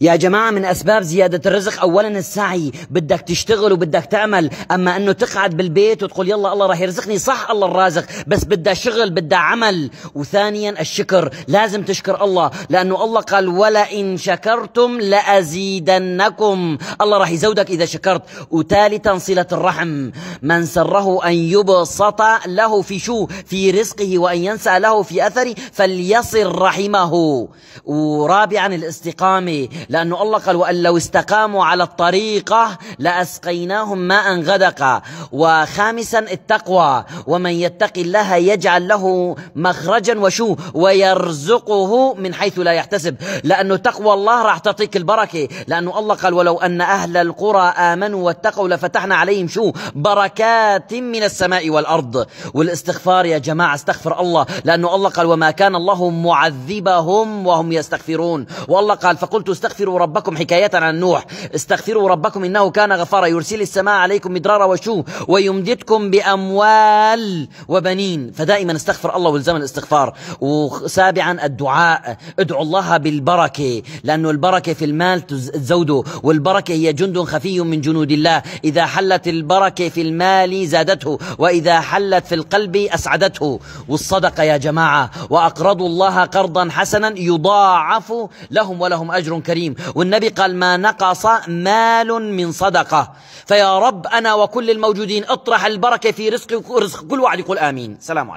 يا جماعة من أسباب زيادة الرزق أولا السعي بدك تشتغل وبدك تعمل أما أنه تقعد بالبيت وتقول يلا الله راح يرزقني صح الله الرازق بس بدها شغل بدها عمل وثانيا الشكر لازم تشكر الله لأنه الله قال ولئن شكرتم لأزيدنكم الله راح يزودك إذا شكرت وثالثا صلة الرحم من سره أن يبسط له في شو في رزقه وأن ينسى له في أثره فليصل رحمه ورابعا الاستقامة لأنه الله قال وأن لو استقاموا على الطريقة لأسقيناهم ماء غدقا وخامسا التقوى ومن يتق الله يجعل له مخرجا وشو ويرزقه من حيث لا يحتسب لأنه تقوى الله راح تعطيك البركة لأنه الله قال ولو أن أهل القرى آمنوا واتقوا لفتحنا عليهم شو بركات من السماء والأرض والاستغفار يا جماعة استغفر الله لأنه الله قال وما كان الله معذبهم وهم يستغفرون والله قال فقلت استغفر استغفروا ربكم حكاية عن نوح استغفروا ربكم إنه كان غفارا يرسل السماء عليكم مدرارا وشو ويمددكم بأموال وبنين فدائما استغفر الله والزم الاستغفار وسابعا الدعاء ادعوا الله بالبركة لأنه البركة في المال تزوده والبركة هي جند خفي من جنود الله إذا حلت البركة في المال زادته وإذا حلت في القلب أسعدته والصدقة يا جماعة وأقرضوا الله قرضا حسنا يضاعف لهم ولهم أجر كريم الكريم والنبي قال ما نقص مال من صدقة فيا رب أنا وكل الموجودين اطرح البركة في رزق, رزق كل واحد يقول آمين سلام عليكم